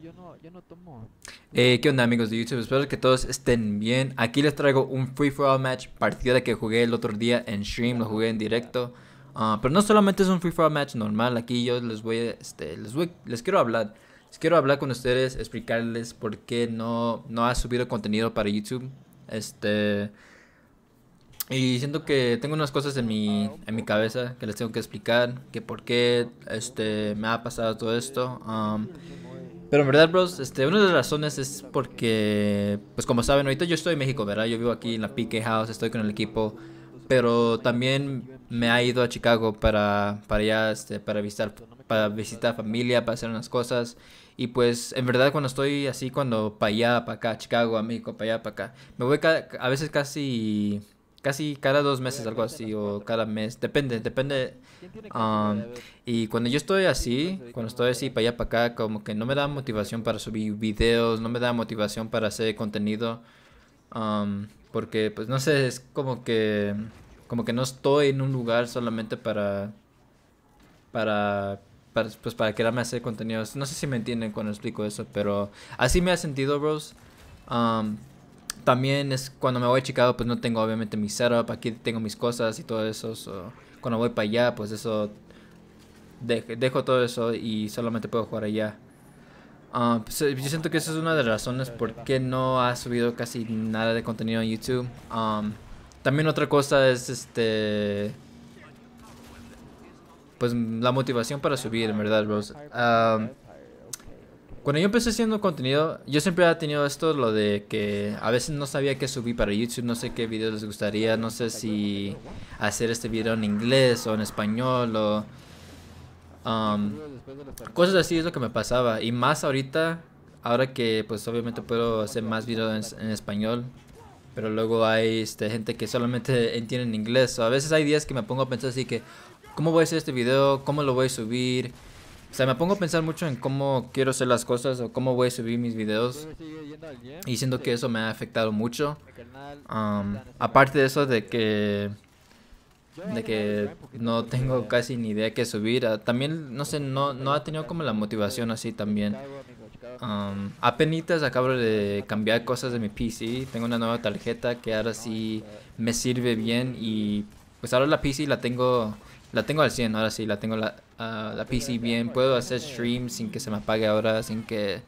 yo no, yo no tomo. Eh, ¿Qué onda amigos de YouTube? Espero que todos estén bien. Aquí les traigo un free for all match, partida que jugué el otro día en stream, lo jugué en directo. Ah, pero no solamente es un free for all match normal, aquí yo les voy, este, les les quiero hablar. Les quiero hablar con ustedes, explicarles por qué no, no ha subido contenido para YouTube. Este... Y siento que tengo unas cosas en mi, en mi cabeza que les tengo que explicar, que por qué este, me ha pasado todo esto. Pero en verdad, bros, este, una de las razones es porque, pues como saben, ahorita yo estoy en México, ¿verdad? Yo vivo aquí en la Pique House, estoy con el equipo, pero también me ha ido a Chicago para, para allá, este, para visitar, para visitar familia, para hacer unas cosas. Y pues, en verdad, cuando estoy así, cuando para allá, para acá, Chicago, a México, para allá, para acá, me voy a veces casi casi cada dos meses, algo así, o cada mes, depende, depende. Um, y cuando yo estoy así, pues, cuando estoy así para allá, para acá, como que no me da motivación para subir videos, no me da motivación para hacer contenido, um, porque pues no sé, es como que, como que no estoy en un lugar solamente para, para, pues para quedarme a hacer contenido. No sé si me entienden cuando explico eso, pero así me ha sentido, bros. Um, también es cuando me voy a Chicago, pues no tengo obviamente mi setup, aquí tengo mis cosas y todo eso. cuando voy para allá, pues eso, dejo todo eso y solamente puedo jugar allá. Ah, pues, eh, yo siento que esa es una de las razones por qué no ha subido casi nada de contenido en YouTube. también otra cosa es este pues la motivación para subir, en verdad, bros. Um, cuando yo empecé haciendo contenido, yo siempre había tenido esto, lo de que a veces no sabía qué subir para YouTube, no sé qué videos les gustaría, no sé si hacer este video en inglés o en español o... Um, cosas así es lo que me pasaba. Y más ahorita, ahora que pues obviamente puedo hacer más videos en, español, pero luego hay este, gente que solamente entiende en inglés. O a veces hay días que me pongo a pensar así que, ¿cómo voy a hacer este video? ¿Cómo lo voy a subir? O sea, me pongo a pensar mucho en cómo quiero hacer las cosas o cómo voy a subir mis videos. Y siento que eso me ha afectado mucho. aparte de eso de que de que no tengo casi ni idea qué subir. Ah, también, no sé, no, no ha tenido como la motivación así también. apenitas acabo de cambiar cosas de mi PC. Tengo una nueva tarjeta que ahora sí me sirve bien y pues ahora la PC la tengo la tengo al 100, ahora sí, la tengo la, la PC bien, puedo hacer stream sin que se me apague ahora, sin que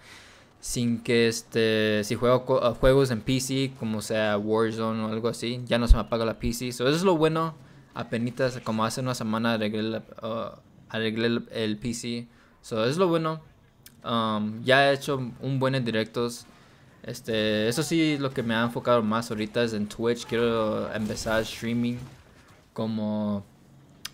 sin que este si juego juegos en PC como sea Warzone o algo así, ya no se me apaga la PC. eso es lo bueno. Apenas como hace una semana arreglé, uh, arreglé el, PC. eso es lo bueno. Um, ya he hecho un buen en directos. Este, eso sí, lo que me ha enfocado más ahorita es en Twitch. Quiero empezar streaming como,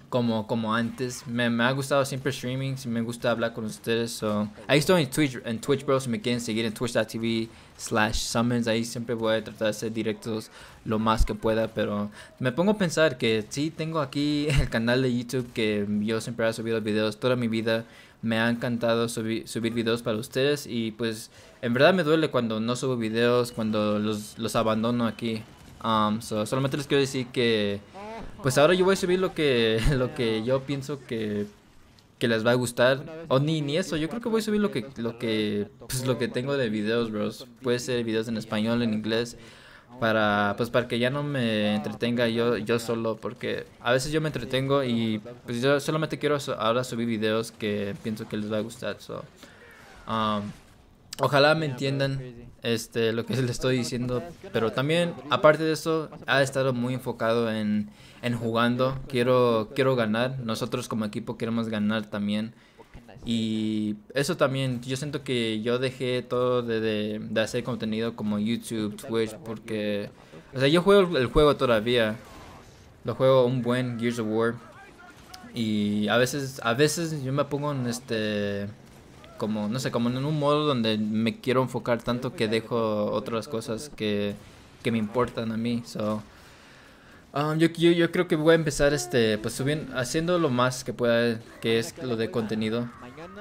como, como antes. Me, ha gustado siempre streaming, me gusta hablar con ustedes. Ahí estoy en Twitch, en Twitch, bro, si me quieren seguir en twitch.tv slash summons. Ahí siempre voy a tratar de hacer directos lo más que pueda, pero me pongo a pensar que si tengo aquí el canal de YouTube que yo siempre he subido videos toda mi vida me ha encantado subir videos para ustedes y pues en verdad me duele cuando no subo videos, cuando los, los abandono aquí solamente les quiero decir que pues ahora yo voy a subir lo que lo que yo pienso que, les va a gustar o ni ni eso yo creo que voy a subir lo que lo que pues lo que tengo de videos bros puede ser videos en español en inglés para pues para que ya no me entretenga yo yo solo porque a veces yo me entretengo y pues yo solamente quiero ahora subir videos que pienso que les va a gustar so, um, Ojalá me entiendan este, lo que les estoy diciendo, pero también, aparte de eso, ha estado muy enfocado en, en jugando. Quiero, quiero ganar, nosotros como equipo queremos ganar también. Y eso también, yo siento que yo dejé todo de, hacer contenido como YouTube, Twitch, porque, o sea, yo juego el juego todavía. Lo juego un buen Gears of War. Y a veces, a veces yo me pongo en este como, no sé, como en un modo donde me quiero enfocar tanto que dejo otras cosas que, que me importan a mí. Um, yo, yo, creo que voy a empezar este, pues subiendo, haciendo lo más que pueda, que es lo de contenido.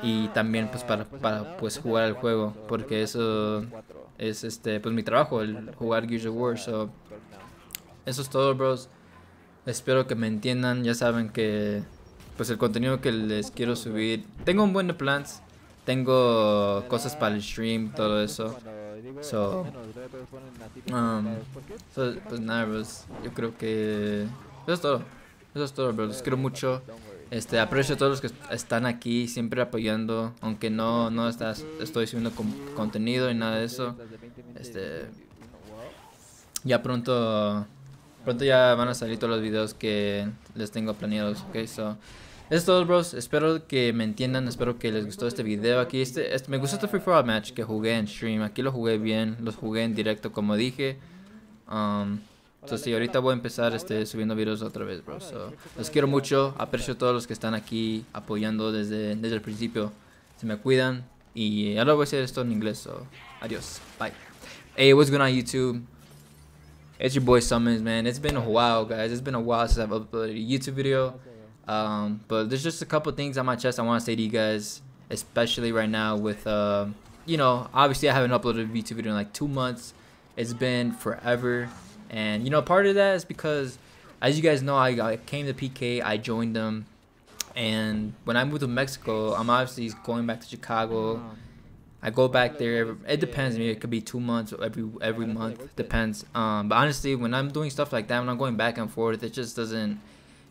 Y también pues para, para pues jugar al juego, porque eso es este, pues mi trabajo, el jugar Gears of War. eso es todo, bros. Espero que me entiendan, ya saben que pues el contenido que les quiero subir. Tengo un buen de plans, tengo cosas para el stream, todo eso. Um, so, pues nada, bros. Yo creo que eso es todo. Eso es todo, bro, Los quiero mucho. Este, aprecio a todos los que están aquí, siempre apoyando, aunque no, no estás, estoy subiendo contenido y nada de eso. Este, ya pronto, pronto ya van a salir todos los videos que les tengo planeados, ok, so, eso es todo, bros. Espero que me entiendan. Espero que les gustó este video. Aquí este, este, me gustó este Free For All Match que jugué en stream. Aquí lo jugué bien. lo jugué en directo, como dije. entonces, um, ahorita voy a empezar este, subiendo videos otra vez, bros. los quiero mucho. Aprecio a todos los que están aquí apoyando desde, desde el principio. Se me cuidan. Y ahora voy a hacer esto en inglés. adiós. Bye. Hey, what's going on, YouTube? It's your boy Summons, man. It's been a while, guys. It's been a while since I've uploaded a YouTube video. Um, but there's just a couple things on my chest I want to say to you guys, especially right now with, uh, you know, obviously I haven't uploaded a YouTube video in like two months. It's been forever. And, you know, part of that is because, as you guys know, I, I came to PK, I joined them. And when I moved to Mexico, I'm obviously going back to Chicago. I go back there. It depends. I mean, it could be two months every every month. Depends. Um, but honestly, when I'm doing stuff like that, when I'm going back and forth, it just doesn't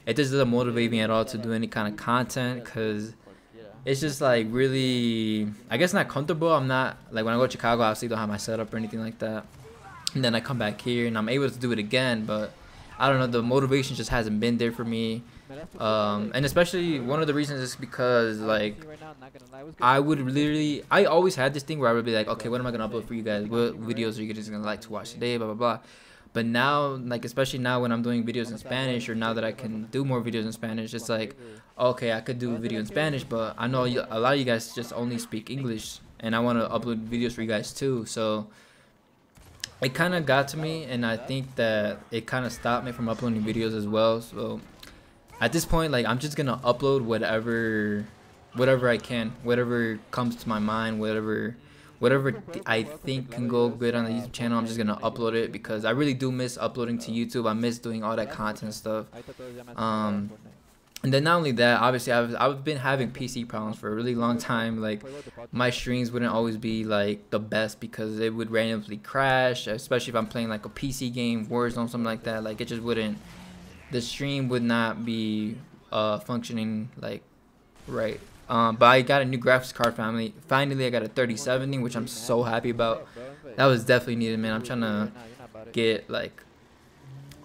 it just doesn't motivate me at all to do any kind of content because it's just like really i guess not comfortable i'm not like when i go to chicago i obviously don't have my setup or anything like that and then i come back here and i'm able to do it again but i don't know the motivation just hasn't been there for me um, and especially one of the reasons is because like i would literally i always had this thing where i would be like okay what am i gonna upload for you guys what videos are you guys gonna like to watch today blah blah blah but now, like especially now when I'm doing videos in Spanish, or now that I can do more videos in Spanish, it's like, okay, I could do a video in Spanish, but I know a lot of you guys just only speak English, and I want to upload videos for you guys too. So it kind of got to me, and I think that it kind of stopped me from uploading videos as well. So at this point, like I'm just gonna upload whatever, whatever I can, whatever comes to my mind, whatever whatever I think can go good on the YouTube channel, I'm just gonna upload it because I really do miss uploading to YouTube. I miss doing all that content stuff. Um, and then not only that, obviously I've I've been having PC problems for a really long time. Like my streams wouldn't always be like the best because it would randomly crash, especially if I'm playing like a PC game, Warzone, something like that. Like it just wouldn't. The stream would not be uh, functioning like right um, but I got a new graphics card family. Finally, I got a 3070, which I'm so happy about. That was definitely needed, man. I'm trying to get like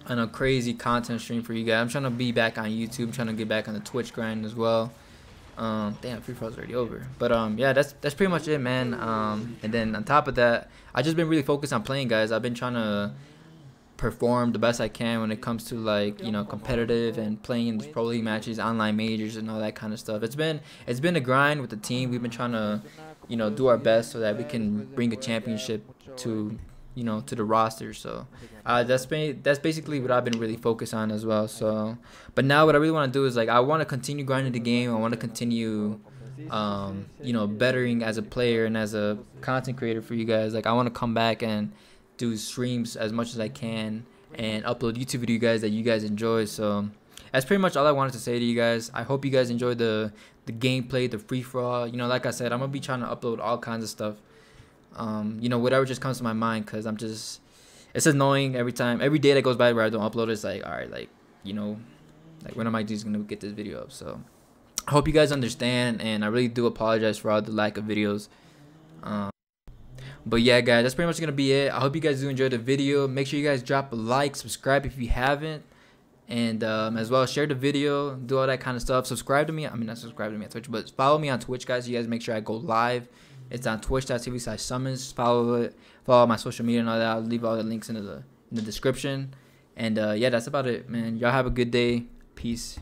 on a crazy content stream for you guys. I'm trying to be back on YouTube, trying to get back on the Twitch grind as well. Um, damn, free fall's already over. But um, yeah, that's that's pretty much it, man. Um, and then on top of that, I just been really focused on playing, guys. I've been trying to perform the best I can when it comes to like you know competitive and playing in these pro league matches, online majors, and all that kind of stuff. It's been it's been a grind with the team. We've been trying to you know do our best so that we can bring a championship to you know to the roster. So uh, that's been that's basically what I've been really focused on as well. So but now what I really want to do is like I want to continue grinding the game. I want to continue um, you know bettering as a player and as a content creator for you guys. Like I want to come back and do streams as much as I can and upload YouTube video you guys that you guys enjoy. So that's pretty much all I wanted to say to you guys. I hope you guys enjoyed the the gameplay, the free for all. You know, like I said, I'm gonna be trying to upload all kinds of stuff. Um, you know, whatever just comes to my mind, cause I'm just it's annoying every time, every day that goes by where I don't upload. It's like, all right, like you know, like when am I just gonna get this video up? So I hope you guys understand, and I really do apologize for all the lack of videos. Um, but yeah, guys, that's pretty much gonna be it. I hope you guys do enjoy the video. Make sure you guys drop a like, subscribe if you haven't, and um, as well share the video, do all that kind of stuff. Subscribe to me. I mean, not subscribe to me on Twitch, but follow me on Twitch, guys. You guys make sure I go live. It's on twitch.tv slash summons. Follow it. Follow my social media and all that. I'll leave all the links in the in the description. And uh, yeah, that's about it, man. Y'all have a good day. Peace.